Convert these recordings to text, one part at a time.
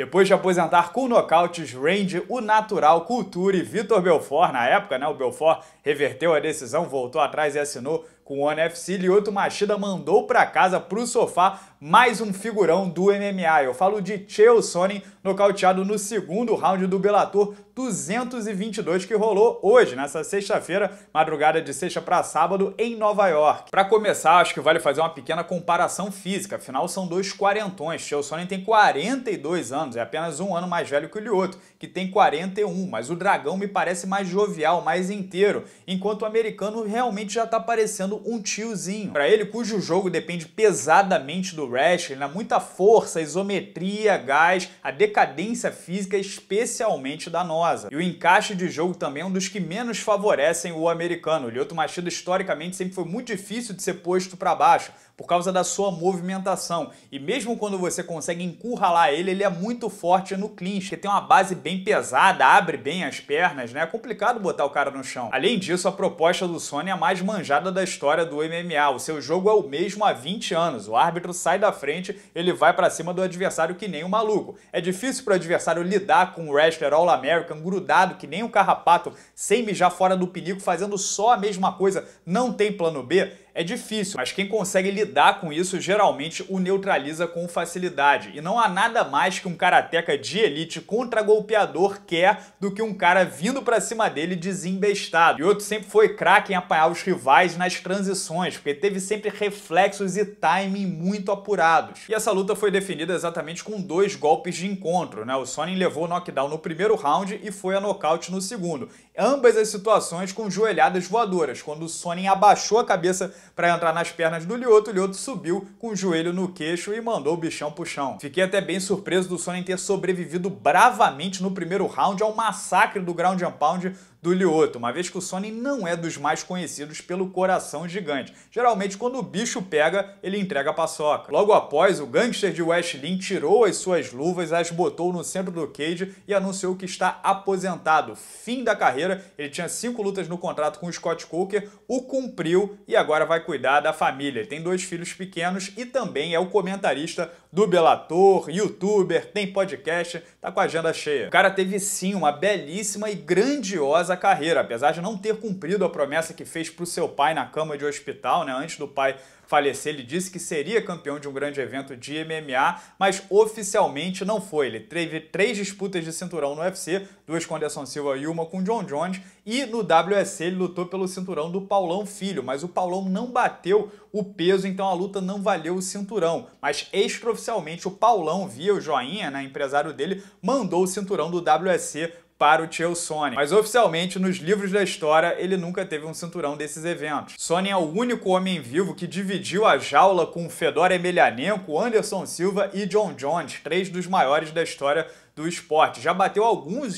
Depois de aposentar com nocautes Randy, o Natural, Cultura e Vitor Belfort, na época, né, o Belfort reverteu a decisão, voltou atrás e assinou com o One FC, Lyoto Machida mandou para casa, pro sofá, mais um figurão do MMA. Eu falo de Chael Sonnen, nocauteado no segundo round do Bellator 222 que rolou hoje, nessa sexta-feira, madrugada de sexta para sábado, em Nova York. Para começar, acho que vale fazer uma pequena comparação física, afinal são dois quarentões. Chael Sonnen tem 42 anos, é apenas um ano mais velho que o Lyoto, que tem 41, mas o dragão me parece mais jovial, mais inteiro, enquanto o americano realmente já está parecendo um tiozinho. Para ele, cujo jogo depende pesadamente do wrestling, dá muita força, isometria, gás, a decadência física especialmente danosa. E o encaixe de jogo também é um dos que menos favorecem o americano. O Lyoto machido historicamente sempre foi muito difícil de ser posto para baixo, por causa da sua movimentação. E mesmo quando você consegue encurralar ele, ele é muito forte no clinch, que tem uma base bem pesada, abre bem as pernas, né? É complicado botar o cara no chão. Além disso, a proposta do Sony é a mais manjada da história história do MMA. O seu jogo é o mesmo há 20 anos. O árbitro sai da frente, ele vai para cima do adversário que nem um maluco. É difícil para o adversário lidar com um wrestler All-American grudado que nem um carrapato, sem mijar fora do pinico, fazendo só a mesma coisa, não tem plano B. É difícil, mas quem consegue lidar com isso geralmente o neutraliza com facilidade. E não há nada mais que um karateca de elite contra golpeador quer do que um cara vindo para cima dele desembestado. E outro sempre foi craque em apanhar os rivais nas transições, porque teve sempre reflexos e timing muito apurados. E essa luta foi definida exatamente com dois golpes de encontro, né? O Sonnen levou o knockdown no primeiro round e foi a nocaute no segundo. Ambas as situações com joelhadas voadoras, quando o Sonnen abaixou a cabeça para entrar nas pernas do Lioto. O Lioto subiu com o joelho no queixo e mandou o bichão pro chão. Fiquei até bem surpreso do Sonnen ter sobrevivido bravamente no primeiro round ao massacre do ground and pound do Lioto, uma vez que o Sony não é dos mais conhecidos pelo coração gigante. Geralmente, quando o bicho pega, ele entrega a paçoca. Logo após, o gangster de West Lynn tirou as suas luvas, as botou no centro do cage e anunciou que está aposentado. Fim da carreira, ele tinha cinco lutas no contrato com o Scott Coker, o cumpriu e agora vai cuidar da família. Ele tem dois filhos pequenos e também é o comentarista do Bellator, é youtuber, tem podcast, tá com a agenda cheia. O cara teve sim uma belíssima e grandiosa carreira, apesar de não ter cumprido a promessa que fez pro seu pai na cama de hospital, né? Antes do pai falecer, ele disse que seria campeão de um grande evento de MMA, mas oficialmente não foi. Ele teve três disputas de cinturão no UFC, duas com Anderson Silva e uma com John Jones, e no WSC ele lutou pelo cinturão do Paulão Filho, mas o Paulão não bateu o peso, então a luta não valeu o cinturão. Mas extra oficialmente o Paulão, via o joinha, né, empresário dele, mandou o cinturão do WSC para o tio Sony. Mas oficialmente, nos livros da história, ele nunca teve um cinturão desses eventos. Sony é o único homem vivo que dividiu a jaula com Fedor Emelianenko, Anderson Silva e John Jones, três dos maiores da história do esporte. Já bateu alguns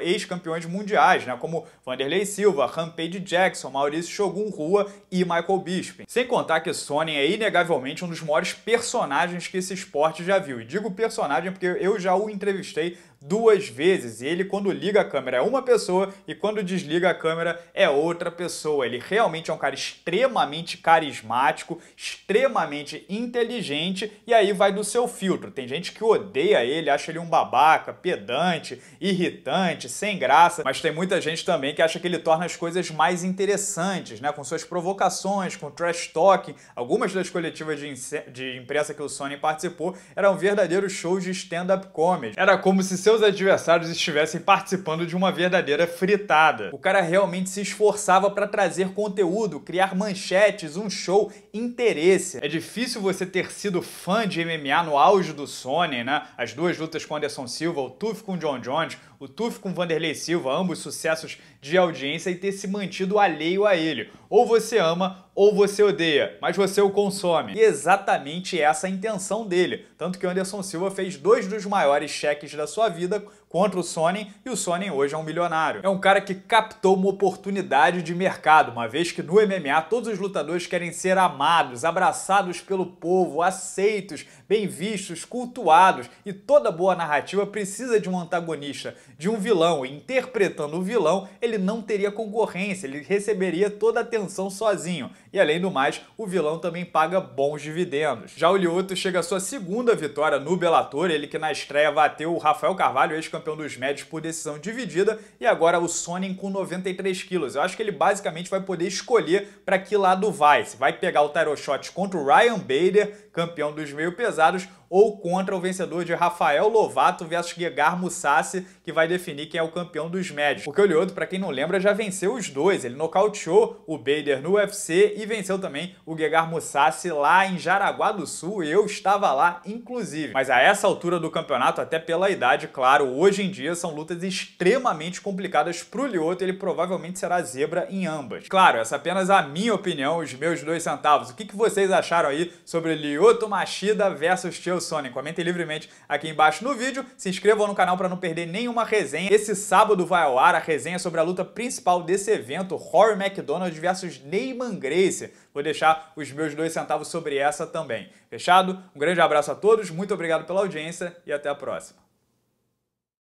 ex-campeões mundiais, né, como Vanderlei Silva, Rampage Jackson, Maurício Shogun Rua e Michael Bisping. Sem contar que Sonnen é inegavelmente um dos maiores personagens que esse esporte já viu. E digo personagem porque eu já o entrevistei duas vezes. E ele, quando liga a câmera, é uma pessoa e quando desliga a câmera, é outra pessoa. Ele realmente é um cara extremamente carismático, extremamente inteligente e aí vai do seu filtro. Tem gente que odeia ele, acha ele um babaca, pedante, irritante, sem graça, mas tem muita gente também que acha que ele torna as coisas mais interessantes, né? Com suas provocações, com trash talk Algumas das coletivas de, de imprensa que o Sony participou eram verdadeiros shows de stand-up comedy. Era como se seu seus adversários estivessem participando de uma verdadeira fritada. O cara realmente se esforçava para trazer conteúdo, criar manchetes, um show, interesse. É difícil você ter sido fã de MMA no auge do Sony, né? As duas lutas com Anderson Silva, o Tuf com John Jones, o Tuf com Vanderlei Silva, ambos sucessos de audiência e ter se mantido alheio a ele. Ou você ama ou você odeia, mas você o consome. E exatamente essa é a intenção dele. Tanto que o Anderson Silva fez dois dos maiores cheques da sua vida contra o Sony e o Sony hoje é um milionário. É um cara que captou uma oportunidade de mercado, uma vez que no MMA todos os lutadores querem ser amados, abraçados pelo povo, aceitos, bem vistos, cultuados e toda boa narrativa precisa de um antagonista, de um vilão. E interpretando o vilão, ele não teria concorrência, ele receberia toda a atenção sozinho. E além do mais, o vilão também paga bons dividendos. Já o Lioto chega à sua segunda vitória no Bellator, ele que na estreia bateu o Rafael Carvalho, ex-campeão dos médios, por decisão dividida, e agora o Sonnen com 93 quilos. Eu acho que ele basicamente vai poder escolher para que lado vai. Se vai pegar o Tyro Shot contra o Ryan Bader, campeão dos meio pesados, ou contra o vencedor de Rafael Lovato versus Gegard Mousasi que vai definir quem é o campeão dos médios. O Lioto, para quem não lembra, já venceu os dois. Ele nocauteou o Bader no UFC e venceu também o Gegard Mousasi lá em Jaraguá do Sul. Eu estava lá, inclusive. Mas a essa altura do campeonato, até pela idade, claro, hoje em dia são lutas extremamente complicadas pro Lioto. Ele provavelmente será zebra em ambas. Claro, essa é apenas a minha opinião, os meus dois centavos. O que, que vocês acharam aí sobre Lioto Machida versus Chelsea Sonic? Comentem livremente aqui embaixo no vídeo, se inscrevam no canal para não perder nenhuma resenha. Esse sábado vai ao ar a resenha sobre a luta principal desse evento, Rory McDonald versus Neyman Grace. Vou deixar os meus dois centavos sobre essa também. Fechado? Um grande abraço a todos, muito obrigado pela audiência e até a próxima.